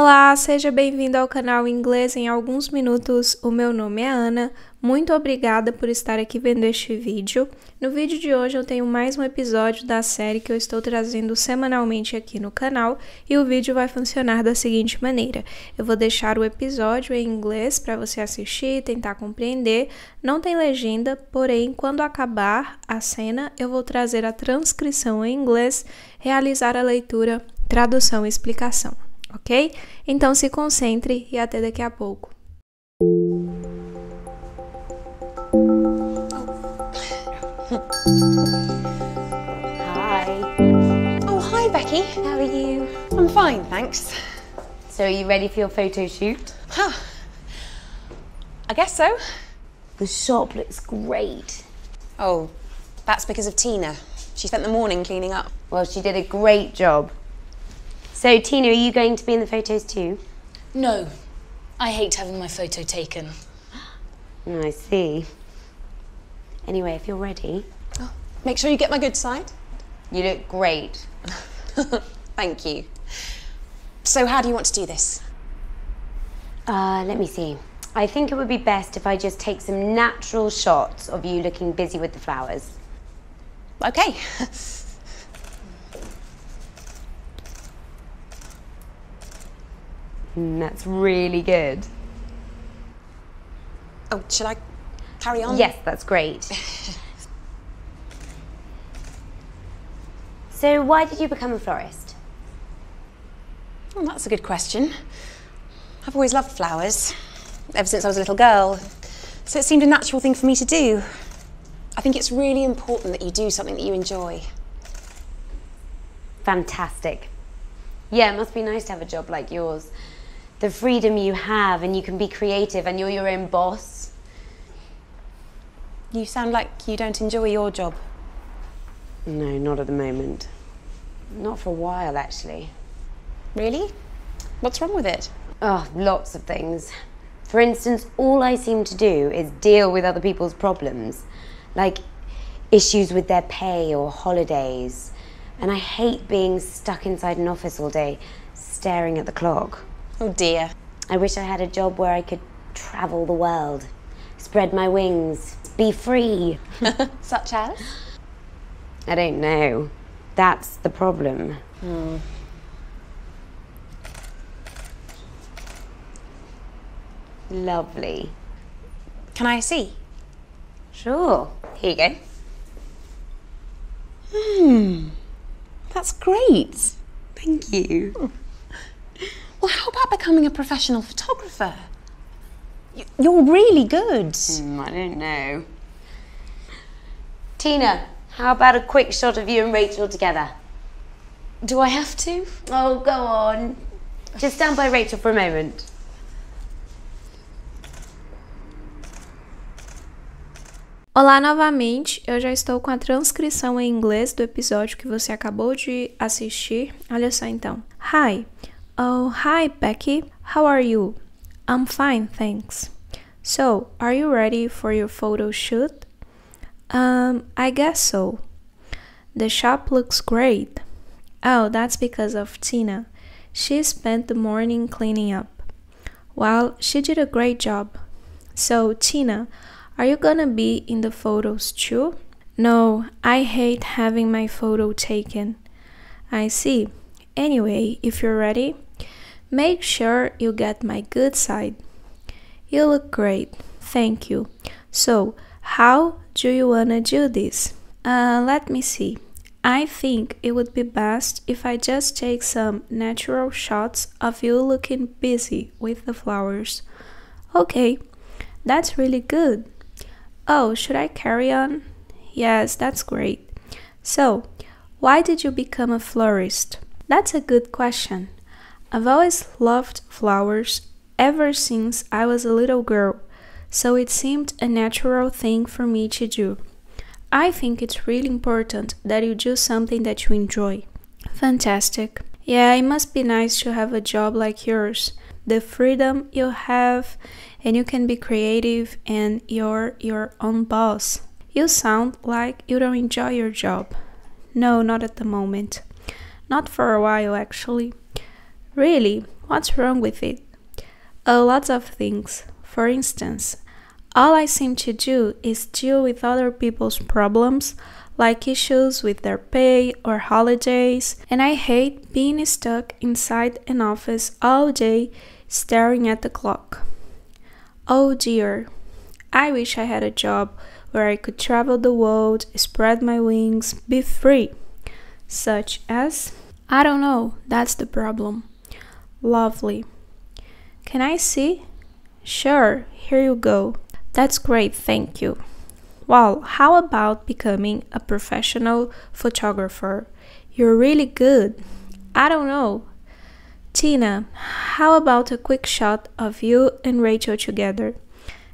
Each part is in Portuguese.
Olá, seja bem-vindo ao canal Inglês em Alguns Minutos. O meu nome é Ana. Muito obrigada por estar aqui vendo este vídeo. No vídeo de hoje eu tenho mais um episódio da série que eu estou trazendo semanalmente aqui no canal e o vídeo vai funcionar da seguinte maneira. Eu vou deixar o episódio em inglês para você assistir e tentar compreender. Não tem legenda, porém, quando acabar a cena, eu vou trazer a transcrição em inglês, realizar a leitura, tradução e explicação. ok? Então se concentre e até daqui a pouco. Hi. Oh, hi Becky. How are you? I'm fine, thanks. So are you ready for your photo shoot? Huh. I guess so. The shop looks great. Oh, that's because of Tina. She spent the morning cleaning up. Well, she did a great job. So, Tina, are you going to be in the photos too? No. I hate having my photo taken. I see. Anyway, if you're ready. Oh, make sure you get my good side. You look great. Thank you. So, how do you want to do this? Uh, let me see. I think it would be best if I just take some natural shots of you looking busy with the flowers. Okay. Mm, that's really good. Oh, shall I carry on? Yes, that's great. so, why did you become a florist? Well, hmm, that's a good question. I've always loved flowers, ever since I was a little girl, so it seemed a natural thing for me to do. I think it's really important that you do something that you enjoy. Fantastic. Yeah, it must be nice to have a job like yours the freedom you have and you can be creative and you're your own boss. You sound like you don't enjoy your job. No, not at the moment. Not for a while, actually. Really? What's wrong with it? Oh, lots of things. For instance, all I seem to do is deal with other people's problems, like issues with their pay or holidays. And I hate being stuck inside an office all day, staring at the clock. Oh dear. I wish I had a job where I could travel the world, spread my wings, be free. Such as? I don't know. That's the problem. Mm. Lovely. Can I see? Sure. Here you go. Hmm. That's great. Thank you. Oh. well, how about becoming a professional photographer? You're really good. Mm, I don't know. Tina, how about a quick shot of you and Rachel together? Do I have to? Oh, go on. Just stand by Rachel for a moment. Olá novamente, eu já estou com a transcrição em inglês do episódio que você acabou de assistir. Olha só então. Hi, Oh, hi, Becky. How are you? I'm fine, thanks. So, are you ready for your photo shoot? Um, I guess so. The shop looks great. Oh, that's because of Tina. She spent the morning cleaning up. Well, she did a great job. So, Tina, are you gonna be in the photos too? No, I hate having my photo taken. I see. Anyway, if you're ready, Make sure you get my good side. You look great, thank you. So, how do you wanna do this? Uh, let me see. I think it would be best if I just take some natural shots of you looking busy with the flowers. Okay, that's really good. Oh, should I carry on? Yes, that's great. So, why did you become a florist? That's a good question. I've always loved flowers ever since I was a little girl, so it seemed a natural thing for me to do. I think it's really important that you do something that you enjoy. Fantastic. Yeah, it must be nice to have a job like yours. The freedom you have, and you can be creative and you're your own boss. You sound like you don't enjoy your job. No, not at the moment. Not for a while, actually. Really, what's wrong with it? A lot of things. For instance, all I seem to do is deal with other people's problems, like issues with their pay or holidays, and I hate being stuck inside an office all day staring at the clock. Oh dear, I wish I had a job where I could travel the world, spread my wings, be free. Such as, I don't know, that's the problem. Lovely. Can I see? Sure, here you go. That's great, thank you. Well, how about becoming a professional photographer? You're really good. I don't know. Tina, how about a quick shot of you and Rachel together?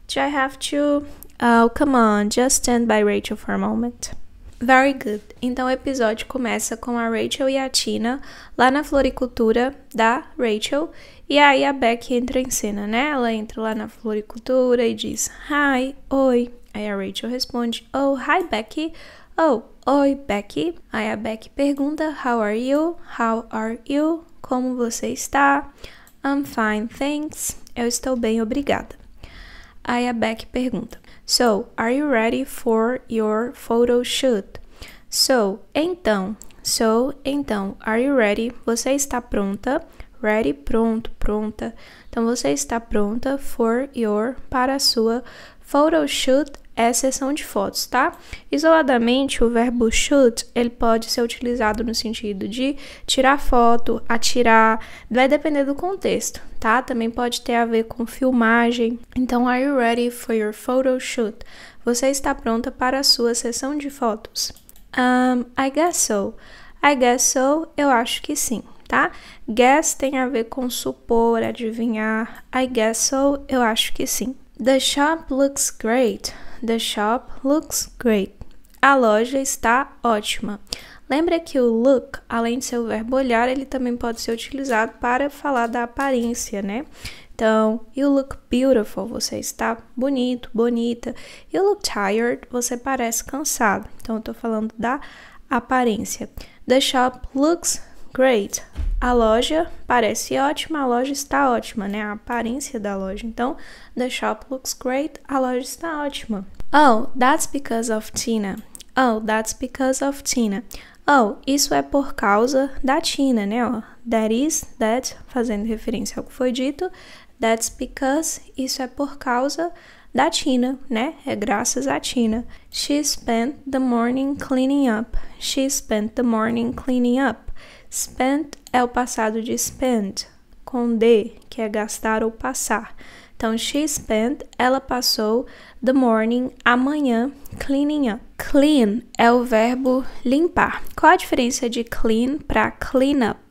Do I have to? Oh, come on, just stand by Rachel for a moment. Very good. Então o episódio começa com a Rachel e a Tina lá na floricultura da Rachel. E aí a Beck entra em cena, né? Ela entra lá na floricultura e diz: Hi, oi. Aí a Rachel responde: Oh, hi, Becky. Oh, oi, Becky. Aí a Beck pergunta: How are you? How are you? Como você está? I'm fine, thanks. Eu estou bem, obrigada. Aí a Beck pergunta: So, are you ready for your photo shoot? So, então. So, então. Are you ready? Você está pronta? Ready, pronto, pronta. Então, você está pronta for your, para a sua photo shoot é sessão de fotos, tá? Isoladamente, o verbo shoot, ele pode ser utilizado no sentido de tirar foto, atirar, vai depender do contexto, tá? Também pode ter a ver com filmagem. Então, are you ready for your photo shoot? Você está pronta para a sua sessão de fotos? Um, I guess so. I guess so, eu acho que sim, tá? Guess tem a ver com supor, adivinhar. I guess so, eu acho que sim. The shop looks great. The shop looks great. A loja está ótima. Lembra que o look, além de ser o verbo olhar, ele também pode ser utilizado para falar da aparência, né? Então, you look beautiful, você está bonito, bonita. You look tired, você parece cansado. Então, eu estou falando da aparência. The shop looks great. A loja parece ótima, a loja está ótima, né? A aparência da loja. Então, the shop looks great, a loja está ótima. Oh, that's because of Tina. Oh, that's because of Tina. Oh, isso é por causa da Tina, né? Oh, that is, that, fazendo referência ao que foi dito. That's because isso é por causa da Tina, né? É graças à Tina. She spent the morning cleaning up. She spent the morning cleaning up. Spent é o passado de spend, com D, que é gastar ou passar. Então, she spent, ela passou the morning, amanhã, cleaning up. Clean é o verbo limpar. Qual a diferença de clean para clean up?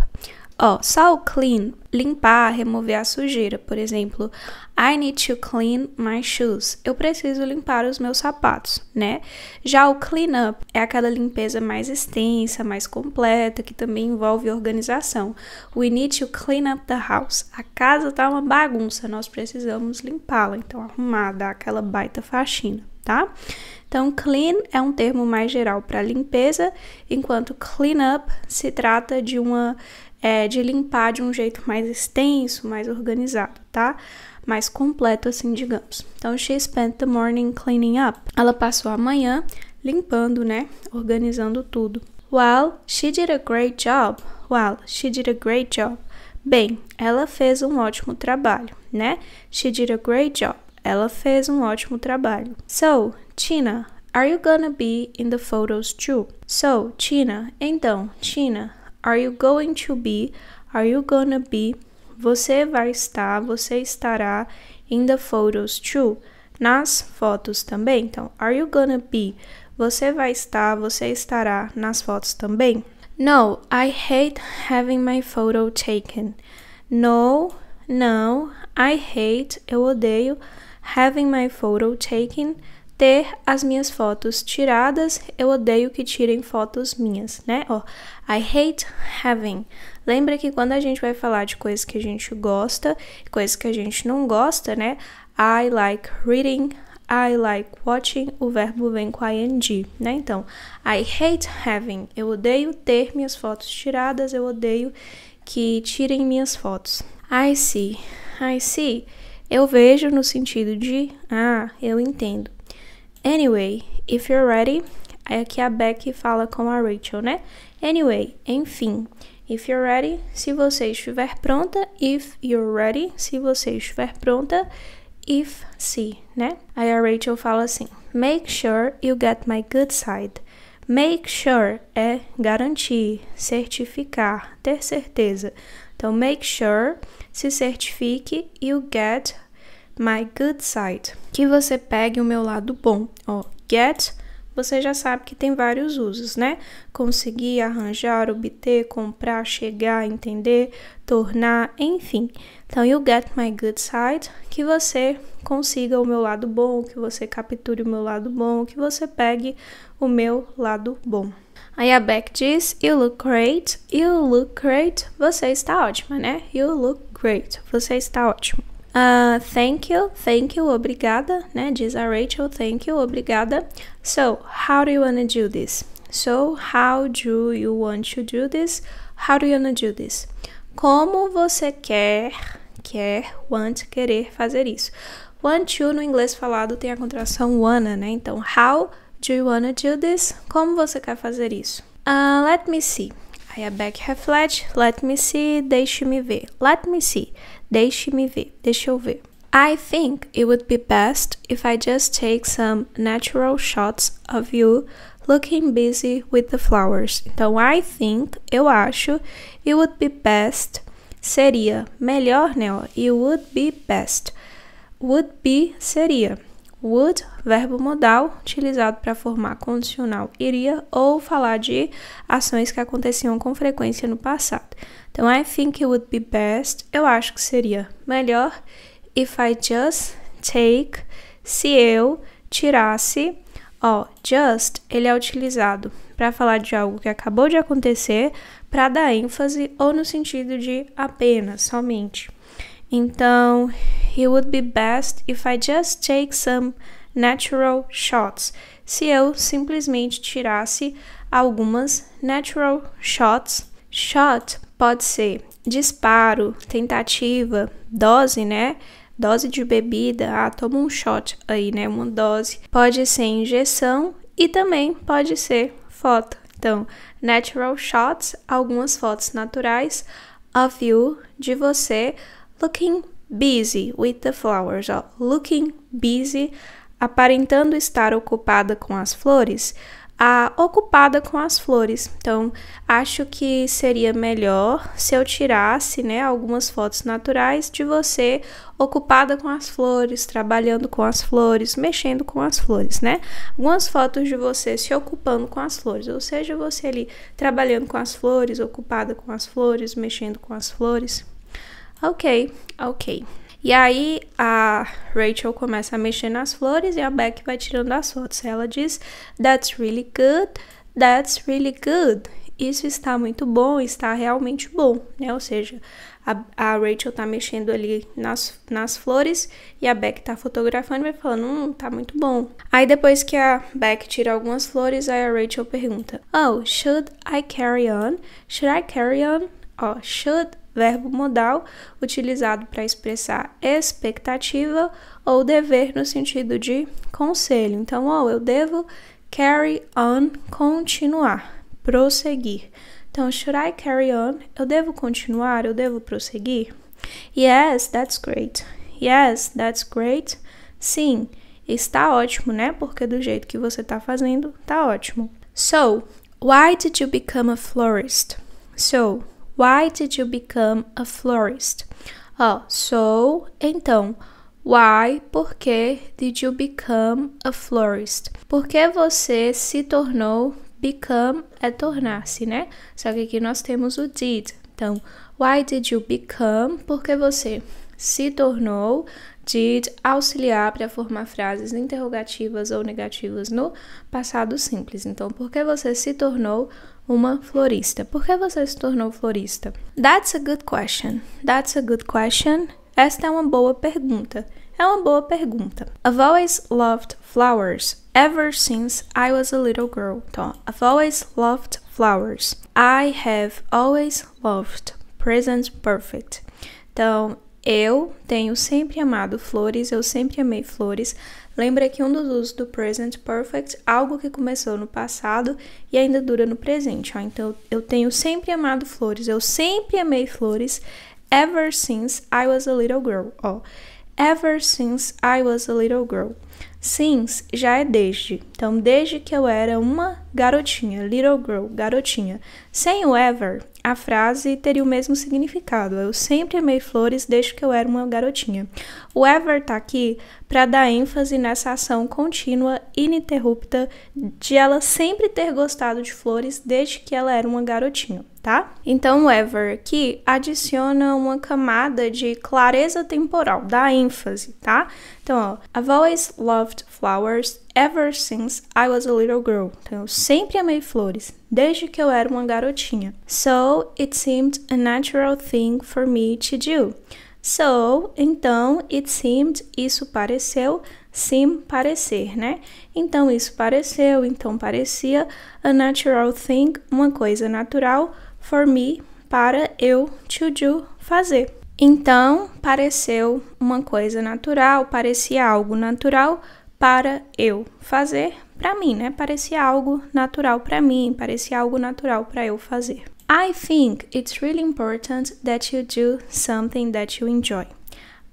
Ó, só o clean, limpar, remover a sujeira. Por exemplo, I need to clean my shoes. Eu preciso limpar os meus sapatos, né? Já o clean up é aquela limpeza mais extensa, mais completa, que também envolve organização. We need to clean up the house. A casa tá uma bagunça, nós precisamos limpá-la, então arrumar, dar aquela baita faxina, tá? Então, clean é um termo mais geral para limpeza, enquanto clean up se trata de uma é, de limpar de um jeito mais extenso, mais organizado, tá? Mais completo, assim, digamos. Então, she spent the morning cleaning up. Ela passou a manhã limpando, né? Organizando tudo. Well, she did a great job. Well, she did a great job. Bem, ela fez um ótimo trabalho, né? She did a great job. Ela fez um ótimo trabalho. So, Tina, are you gonna be in the photos too? So, Tina, então, Tina, Are you going to be? Are you gonna be? Você vai estar, você estará in the photos too. Nas fotos também. Então, are you gonna be? Você vai estar, você estará nas fotos também. No, I hate having my photo taken. No, não, I hate, eu odeio having my photo taken ter as minhas fotos tiradas. Eu odeio que tirem fotos minhas, né? Ó, I hate having. Lembra que quando a gente vai falar de coisas que a gente gosta, coisas que a gente não gosta, né? I like reading, I like watching, o verbo vem com ing, né? Então, I hate having. Eu odeio ter minhas fotos tiradas, eu odeio que tirem minhas fotos. I see. I see. Eu vejo no sentido de ah, eu entendo. Anyway, if you're ready. Aí aqui a Beck fala com a Rachel, né? Anyway, enfim. If you're ready, se você estiver pronta. If you're ready, se você estiver pronta. If, se, né? Aí a Rachel fala assim: Make sure you get my good side. Make sure é garantir, certificar, ter certeza. Então, make sure, se certifique, you get my good side, que você pegue o meu lado bom. Ó, get, você já sabe que tem vários usos, né? Conseguir, arranjar, obter, comprar, chegar, entender, tornar, enfim. Então, you get my good side, que você consiga o meu lado bom, que você capture o meu lado bom, que você pegue o meu lado bom. Aí a Beck diz: You look great, you look great, você está ótima, né? You look great, você está ótimo. Uh, thank you, thank you, obrigada, né? Diz a Rachel, thank you, obrigada. So, how do you wanna do this? So, how do you want to do this? How do you wanna do this? Como você quer, quer, want, querer fazer isso? Want to no inglês falado tem a contração wanna, né? Então, how do you wanna do this? Como você quer fazer isso? Uh, let me see. I have back reflection. Let me see. Deixe-me ver. Let me see. Deixe-me ver. Deixa eu ver. I think it would be best if I just take some natural shots of you looking busy with the flowers. Então, I think, eu acho, it would be best, seria melhor, né? It would be best. Would be seria. Would, verbo modal, utilizado para formar condicional iria ou falar de ações que aconteciam com frequência no passado. Então, I think it would be best, eu acho que seria melhor, if I just take, se eu tirasse. Ó, just, ele é utilizado para falar de algo que acabou de acontecer, para dar ênfase ou no sentido de apenas, somente. Então, it would be best if I just take some natural shots. Se eu simplesmente tirasse algumas natural shots. Shot pode ser disparo, tentativa, dose, né? Dose de bebida, ah, toma um shot aí, né? Uma dose. Pode ser injeção e também pode ser foto. Então, natural shots, algumas fotos naturais of you, de você, looking busy with the flowers, ó, looking busy, aparentando estar ocupada com as flores a, ocupada com as flores. Então, acho que seria melhor se eu tirasse né, algumas fotos naturais de você ocupada com as flores, trabalhando com as flores, mexendo com as flores, né? Algumas fotos de você se ocupando com as flores, ou seja, você ali trabalhando com as flores, ocupada com as flores, mexendo com as flores. Ok, ok. E aí a Rachel começa a mexer nas flores e a Beck vai tirando as fotos. Ela diz: That's really good, that's really good. Isso está muito bom, está realmente bom, né? Ou seja, a, a Rachel tá mexendo ali nas, nas flores e a Beck tá fotografando e vai falando, hum, tá muito bom. Aí depois que a Beck tira algumas flores, aí a Rachel pergunta, oh, should I carry on? Should I carry on? Oh, should verbo modal utilizado para expressar expectativa ou dever no sentido de conselho. Então, oh, eu devo carry on, continuar, prosseguir. Então, should I carry on? Eu devo continuar, eu devo prosseguir? Yes, that's great. Yes, that's great. Sim, está ótimo, né? Porque do jeito que você está fazendo, está ótimo. So, why did you become a florist? So, Why did you become a florist? Ó, oh, sou, então. Why, por que did you become a florist? Por que você se tornou, become é tornar-se, né? Só que aqui nós temos o did. Então, why did you become? Porque você se tornou, did auxiliar para formar frases interrogativas ou negativas no passado simples. Então, por que você se tornou uma florista. Por que você se tornou florista? That's a good question. That's a good question. Esta é uma boa pergunta. É uma boa pergunta. I've always loved flowers ever since I was a little girl. Então, I've always loved flowers. I have always loved present perfect. Então, eu tenho sempre amado flores, eu sempre amei flores. Lembra que um dos usos do present perfect, algo que começou no passado e ainda dura no presente. Ó. Então, eu tenho sempre amado flores, eu sempre amei flores, ever since I was a little girl. Ó. Ever since I was a little girl. Since já é desde. Então, desde que eu era uma garotinha, little girl, garotinha. Sem o ever, a frase teria o mesmo significado. Eu sempre amei flores desde que eu era uma garotinha. O ever tá aqui para dar ênfase nessa ação contínua, ininterrupta, de ela sempre ter gostado de flores desde que ela era uma garotinha, tá? Então o ever aqui adiciona uma camada de clareza temporal, dá ênfase, tá? Então, ó, I've always loved flowers ever since I was a little girl. Então, eu sempre amei flores, desde que eu era uma garotinha. So, it seemed a natural thing for me to do. So, então, it seemed, isso pareceu, seem, parecer, né? Então, isso pareceu, então parecia, a natural thing, uma coisa natural, for me, para eu, to do, fazer. Então, pareceu uma coisa natural, parecia algo natural para eu fazer para mim, né? Parecia algo natural para mim, parecia algo natural para eu fazer. I think it's really important that you do something that you enjoy.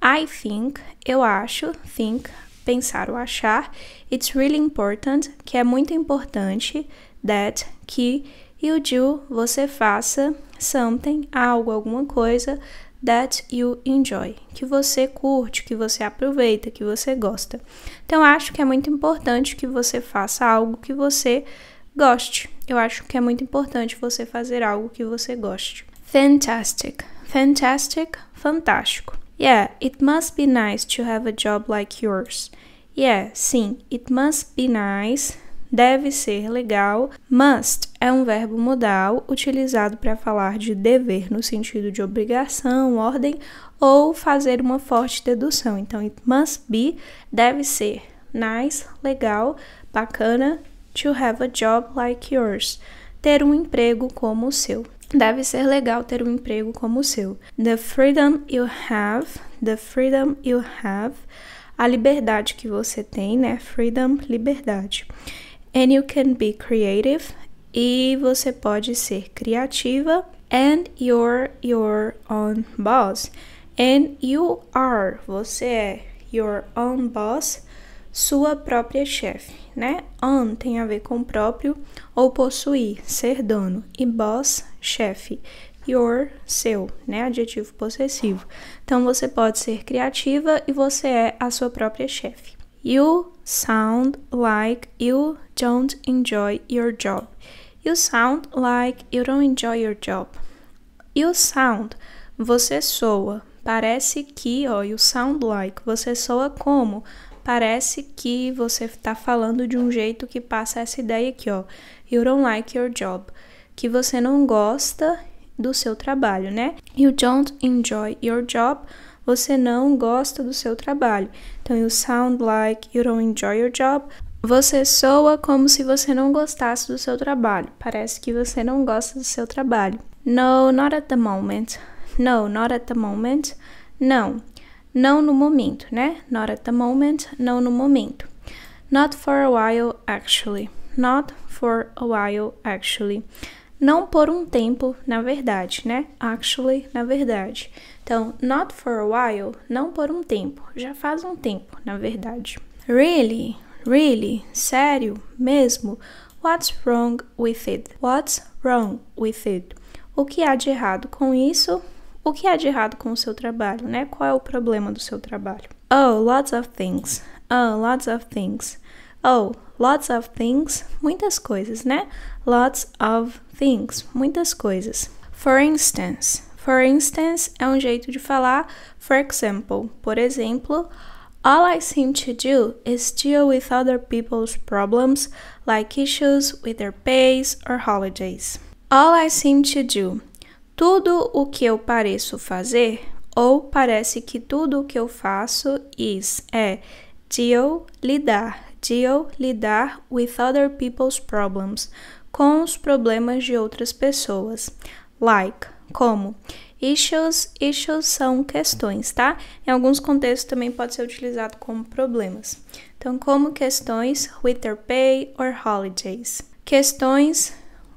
I think, eu acho, think, pensar ou achar, it's really important, que é muito importante, that, que, you do, você faça, something, algo, alguma coisa, that you enjoy, que você curte, que você aproveita, que você gosta. Então, acho que é muito importante que você faça algo que você goste. Eu acho que é muito importante você fazer algo que você goste. Fantastic, fantastic, fantástico. Yeah, it must be nice to have a job like yours. Yeah, sim, it must be nice deve ser legal. Must é um verbo modal utilizado para falar de dever no sentido de obrigação, ordem ou fazer uma forte dedução. Então, it must be deve ser nice, legal, bacana to have a job like yours. Ter um emprego como o seu. Deve ser legal ter um emprego como o seu. The freedom you have, the freedom you have, a liberdade que você tem, né? Freedom, liberdade. And you can be creative. E você pode ser criativa. And you're your own boss. And you are. Você é your own boss. Sua própria chefe, né? Own tem a ver com próprio ou possuir, ser dono. E boss, chefe your, seu, né? Adjetivo possessivo. Então você pode ser criativa e você é a sua própria chefe. You sound like you don't enjoy your job. You sound like you don't enjoy your job. You sound, você soa. Parece que, ó, you sound like, você soa como? Parece que você está falando de um jeito que passa essa ideia aqui, ó. You don't like your job. Que você não gosta do seu trabalho, né? You don't enjoy your job você não gosta do seu trabalho. Então, you sound like you don't enjoy your job. Você soa como se você não gostasse do seu trabalho. Parece que você não gosta do seu trabalho. No, not at the moment. No, not at the moment. Não. Não no momento, né? Not at the moment. Não no momento. Not for a while, actually. Not for a while, actually. Não por um tempo, na verdade, né? Actually, na verdade. Então, not for a while, não por um tempo. Já faz um tempo, na verdade. Really, really, sério, mesmo. What's wrong with it? What's wrong with it? O que há de errado com isso? O que há de errado com o seu trabalho, né? Qual é o problema do seu trabalho? Oh, lots of things. Oh, lots of things. Oh, lots of things. Muitas coisas, né? Lots of things, muitas coisas. For instance, for instance é um jeito de falar for example. Por exemplo, All I seem to do is deal with other people's problems, like issues with their pays or holidays. All I seem to do. Tudo o que eu pareço fazer, ou parece que tudo o que eu faço is, é deal, lidar, deal, lidar with other people's problems com os problemas de outras pessoas. Like, como issues, issues são questões, tá? Em alguns contextos também pode ser utilizado como problemas. Então, como questões with their pay or holidays. Questões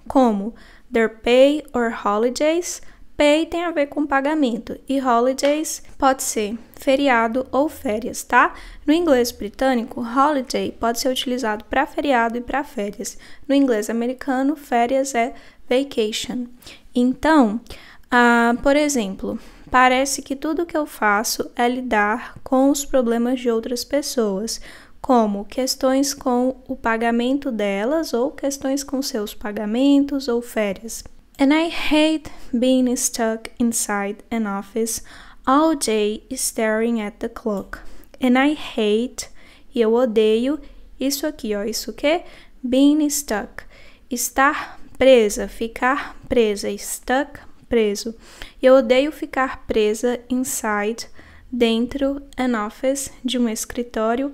como their pay or holidays Pay tem a ver com pagamento e holidays pode ser feriado ou férias, tá? No inglês britânico, holiday pode ser utilizado para feriado e para férias. No inglês americano, férias é vacation. Então, ah, por exemplo, parece que tudo que eu faço é lidar com os problemas de outras pessoas, como questões com o pagamento delas ou questões com seus pagamentos ou férias. And I hate being stuck inside an office all day staring at the clock. And I hate, e eu odeio, isso aqui, ó, isso que? É being stuck. Estar presa, ficar presa, stuck, preso. eu odeio ficar presa inside, dentro, an office, de um escritório,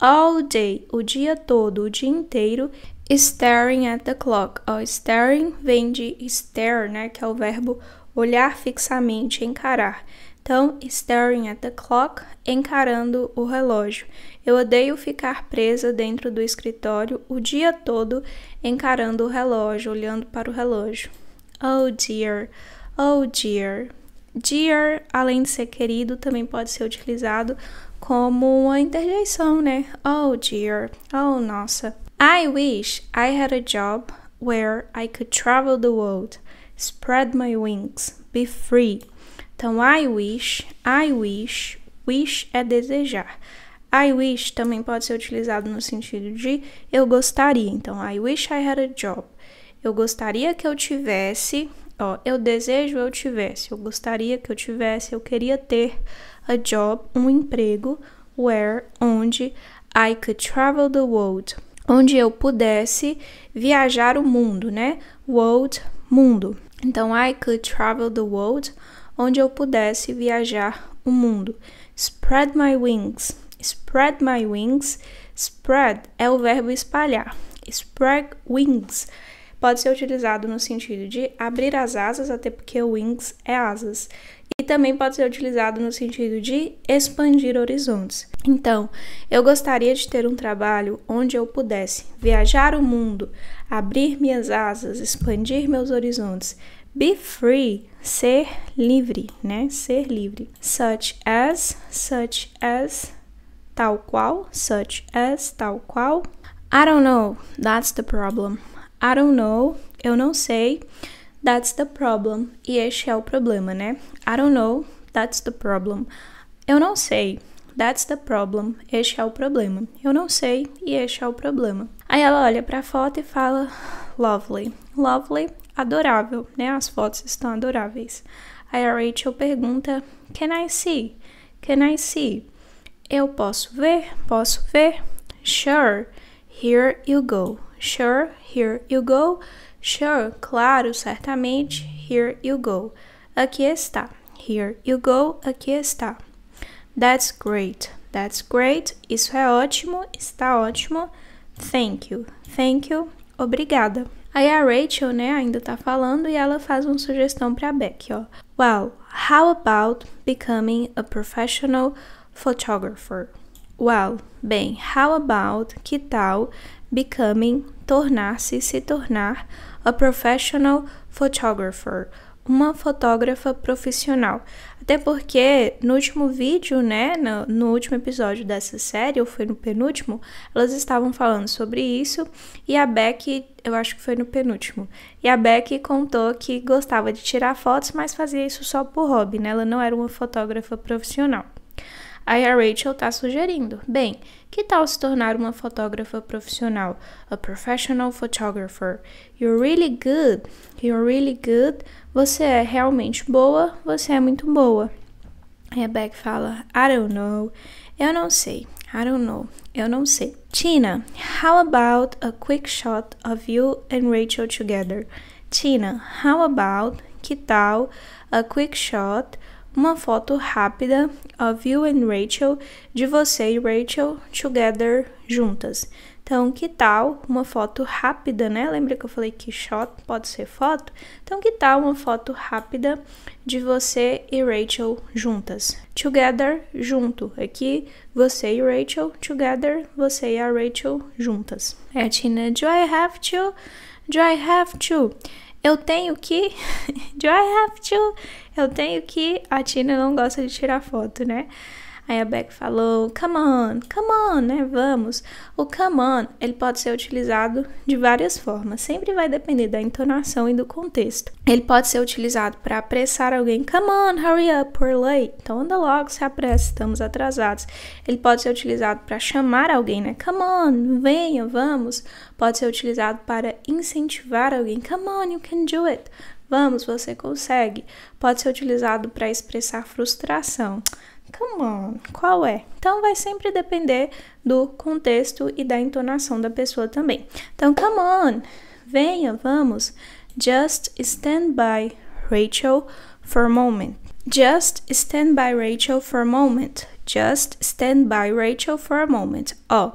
all day, o dia todo, o dia inteiro, Staring at the clock. O staring vem de stare, né? Que é o verbo olhar fixamente, encarar. Então, staring at the clock, encarando o relógio. Eu odeio ficar presa dentro do escritório o dia todo encarando o relógio, olhando para o relógio. Oh dear, oh dear. Dear, além de ser querido, também pode ser utilizado como uma interjeição, né? Oh dear, oh nossa. I wish I had a job where I could travel the world, spread my wings, be free. Então, I wish, I wish, wish é desejar. I wish também pode ser utilizado no sentido de eu gostaria. Então, I wish I had a job. Eu gostaria que eu tivesse, ó, eu desejo eu tivesse, eu gostaria que eu tivesse, eu queria ter a job, um emprego, where, onde I could travel the world onde eu pudesse viajar o mundo, né? World, mundo. Então, I could travel the world, onde eu pudesse viajar o mundo. Spread my wings. Spread my wings. Spread é o verbo espalhar. Spread wings pode ser utilizado no sentido de abrir as asas, até porque wings é asas, e também pode ser utilizado no sentido de expandir horizontes. Então, eu gostaria de ter um trabalho onde eu pudesse viajar o mundo, abrir minhas asas, expandir meus horizontes, be free, ser livre, né? Ser livre. Such as, such as, tal qual, such as, tal qual. I don't know, that's the problem. I don't know, eu não sei, that's the problem. E este é o problema, né? I don't know, that's the problem. Eu não sei, that's the problem. Este é o problema. Eu não sei e este é o problema. Aí ela olha para a foto e fala lovely. Lovely, adorável, né? As fotos estão adoráveis. Aí a Rachel pergunta: Can I see? Can I see? Eu posso ver? Posso ver? Sure. Here you go. Sure, here you go. Sure, claro, certamente. Here you go. Aqui está. Here you go. Aqui está. That's great. That's great. Isso é ótimo. Está ótimo. Thank you. Thank you. Obrigada. Aí a Rachel, né, ainda tá falando e ela faz uma sugestão para Beck, ó. Well, how about becoming a professional photographer? Well, bem, how about, que tal becoming, tornar-se, se tornar, a professional photographer, uma fotógrafa profissional. Até porque no último vídeo, né, no, no, último episódio dessa série, ou foi no penúltimo, elas estavam falando sobre isso e a Beck, eu acho que foi no penúltimo, e a Beck contou que gostava de tirar fotos, mas fazia isso só por hobby, né? Ela não era uma fotógrafa profissional. Aí a Rachel está sugerindo: bem, que tal se tornar uma fotógrafa profissional? A professional photographer. You're really good. You're really good. Você é realmente boa. Você é muito boa. Rebecca fala: I don't know. Eu não sei. I don't know. Eu não sei. Tina, how about a quick shot of you and Rachel together? Tina, how about que tal a quick shot uma foto rápida of you and Rachel, de você e Rachel together juntas. Então, que tal uma foto rápida, né? Lembra que eu falei que shot pode ser foto? Então, que tal uma foto rápida de você e Rachel juntas? Together, junto. Aqui, você e Rachel, together, você e a Rachel juntas. É Tina, do I have to? Do I have to? Eu tenho que. Do I have to? Eu tenho que. A Tina não gosta de tirar foto, né? Aí a Beck falou, come on, come on, né? Vamos. O come on, ele pode ser utilizado de várias formas, sempre vai depender da entonação e do contexto. Ele pode ser utilizado para apressar alguém, come on, hurry up, we're late. Então anda logo, se apresse, estamos atrasados. Ele pode ser utilizado para chamar alguém, né? Come on, venha, vamos. Pode ser utilizado para incentivar alguém, come on, you can do it. Vamos, você consegue. Pode ser utilizado para expressar frustração. Come on, qual é? Então vai sempre depender do contexto e da entonação da pessoa também. Então, come on, venha, vamos. Just stand by Rachel for a moment. Just stand by Rachel for a moment. Just stand by Rachel for a moment. Ó, oh,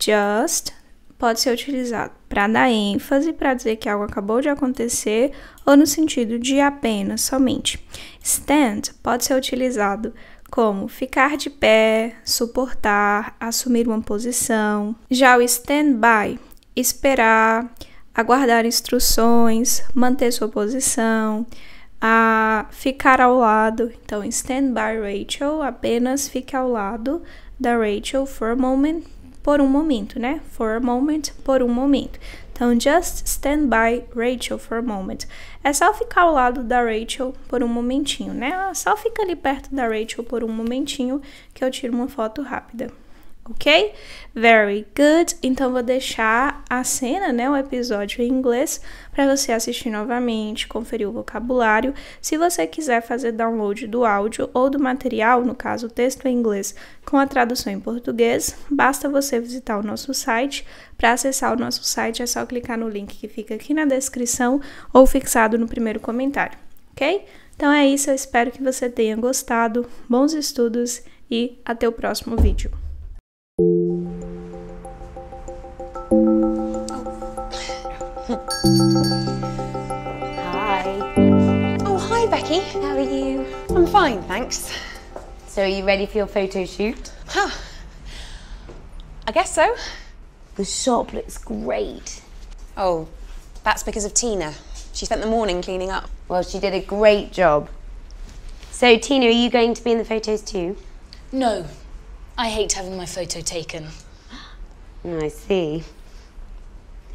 just pode ser utilizado para dar ênfase, para dizer que algo acabou de acontecer, ou no sentido de apenas, somente. Stand pode ser utilizado como ficar de pé, suportar, assumir uma posição. Já o stand-by, esperar, aguardar instruções, manter sua posição, a ficar ao lado. Então, stand by Rachel, apenas fique ao lado da Rachel for a moment, por um momento, né? For a moment, por um momento. Então, just stand by Rachel for a moment. É só ficar ao lado da Rachel por um momentinho, né? Só fica ali perto da Rachel por um momentinho que eu tiro uma foto rápida ok? Very good. Então vou deixar a cena, né, o episódio em inglês para você assistir novamente, conferir o vocabulário. Se você quiser fazer download do áudio ou do material, no caso o texto em inglês com a tradução em português, basta você visitar o nosso site. Para acessar o nosso site é só clicar no link que fica aqui na descrição ou fixado no primeiro comentário, ok? Então é isso, eu espero que você tenha gostado. Bons estudos e até o próximo vídeo. hi. Oh, hi, Becky. How are you? I'm fine, thanks. So are you ready for your photo shoot? Huh. I guess so. The shop looks great. Oh, that's because of Tina. She spent the morning cleaning up. Well, she did a great job. So, Tina, are you going to be in the photos too? No, I hate having my photo taken. I see.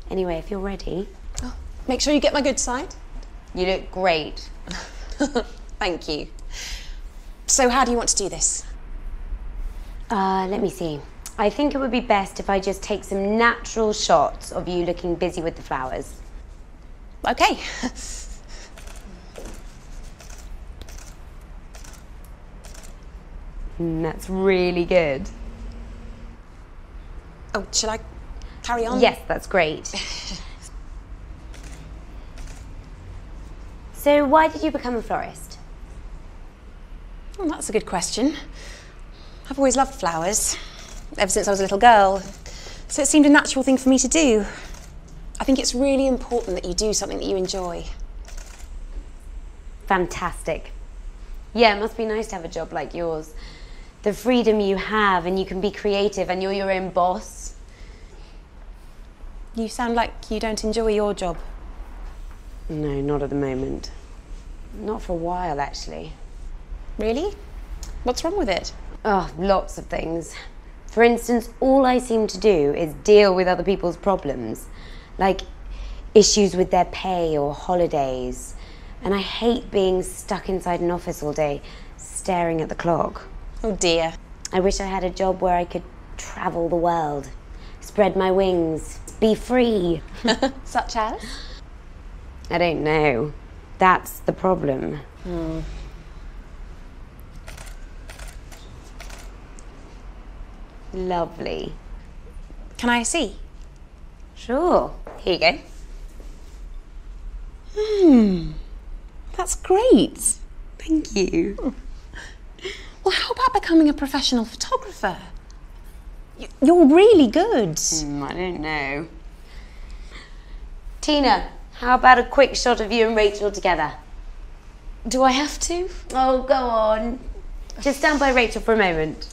Anyway, if you're ready... Oh, make sure you get my good side. You look great. Thank you. So how do you want to do this? Uh, let me see. I think it would be best if I just take some natural shots of you looking busy with the flowers. Okay. Mm, that's really good. Oh, shall I carry on? Yes, that's great. so, why did you become a florist? Well, hmm, that's a good question. I've always loved flowers, ever since I was a little girl, so it seemed a natural thing for me to do. I think it's really important that you do something that you enjoy. Fantastic. Yeah, it must be nice to have a job like yours the freedom you have and you can be creative and you're your own boss. You sound like you don't enjoy your job. No, not at the moment. Not for a while, actually. Really? What's wrong with it? Oh, lots of things. For instance, all I seem to do is deal with other people's problems, like issues with their pay or holidays. And I hate being stuck inside an office all day, staring at the clock. Oh dear. I wish I had a job where I could travel the world, spread my wings, be free. Such as? I don't know. That's the problem. Mm. Lovely. Can I see? Sure. Here you go. Hmm. That's great. Thank you. Oh. Well, how about becoming a professional photographer? You're really good. Mm, I don't know. Tina, how about a quick shot of you and Rachel together? Do I have to? Oh, go on. Just stand by Rachel for a moment.